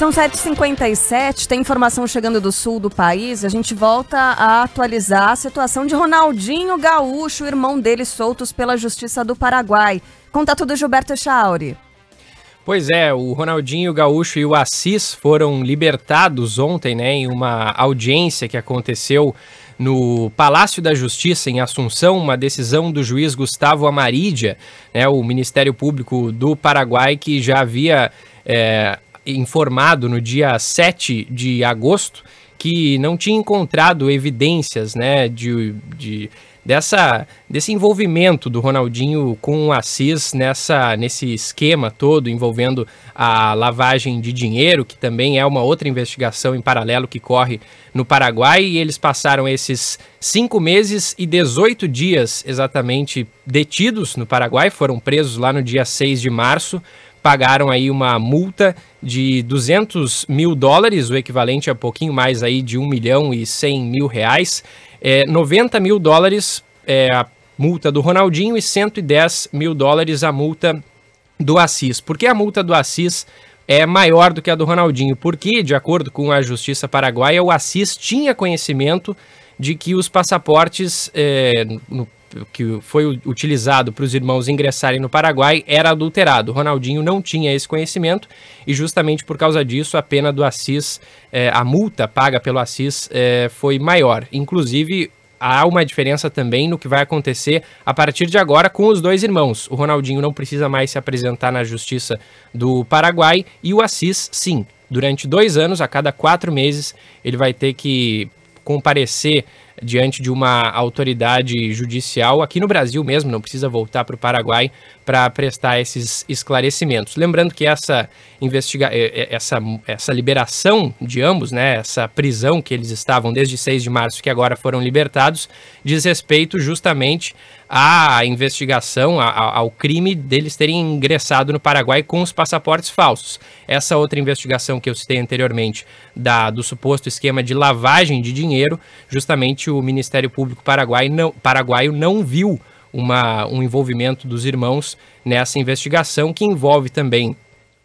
São 7h57, tem informação chegando do sul do país. A gente volta a atualizar a situação de Ronaldinho Gaúcho, irmão dele, soltos pela Justiça do Paraguai. Contato do Gilberto Chauri. Pois é, o Ronaldinho Gaúcho e o Assis foram libertados ontem, né, em uma audiência que aconteceu no Palácio da Justiça, em Assunção, uma decisão do juiz Gustavo Amarídia, né, o Ministério Público do Paraguai, que já havia é, informado no dia 7 de agosto que não tinha encontrado evidências né, de, de, dessa, desse envolvimento do Ronaldinho com o Assis nessa, nesse esquema todo envolvendo a lavagem de dinheiro, que também é uma outra investigação em paralelo que corre no Paraguai. E eles passaram esses cinco meses e 18 dias exatamente detidos no Paraguai, foram presos lá no dia 6 de março pagaram aí uma multa de 200 mil dólares, o equivalente a pouquinho mais aí de 1 milhão e 100 mil reais, é, 90 mil dólares é, a multa do Ronaldinho e 110 mil dólares a multa do Assis. Por que a multa do Assis é maior do que a do Ronaldinho? Porque, de acordo com a Justiça Paraguaia, o Assis tinha conhecimento de que os passaportes, é, no que foi utilizado para os irmãos ingressarem no Paraguai era adulterado. Ronaldinho não tinha esse conhecimento e, justamente por causa disso, a pena do Assis, é, a multa paga pelo Assis, é, foi maior. Inclusive. Há uma diferença também no que vai acontecer a partir de agora com os dois irmãos. O Ronaldinho não precisa mais se apresentar na Justiça do Paraguai e o Assis, sim. Durante dois anos, a cada quatro meses, ele vai ter que comparecer diante de uma autoridade judicial aqui no Brasil mesmo, não precisa voltar para o Paraguai para prestar esses esclarecimentos. Lembrando que essa investiga eh, eh, essa, essa liberação de ambos, né, essa prisão que eles estavam desde 6 de março que agora foram libertados, diz respeito justamente à investigação, ao crime deles terem ingressado no Paraguai com os passaportes falsos. Essa outra investigação que eu citei anteriormente da, do suposto esquema de lavagem de dinheiro, justamente o Ministério Público Paraguai não, paraguaio não viu uma, um envolvimento dos irmãos nessa investigação, que envolve também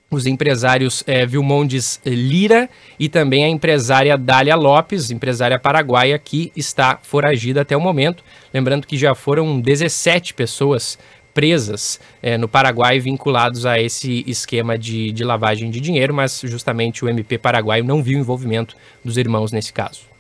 os empresários é, Vilmondes Lira e também a empresária Dália Lopes, empresária paraguaia que está foragida até o momento. Lembrando que já foram 17 pessoas presas é, no Paraguai vinculados a esse esquema de, de lavagem de dinheiro, mas justamente o MP paraguaio não viu envolvimento dos irmãos nesse caso.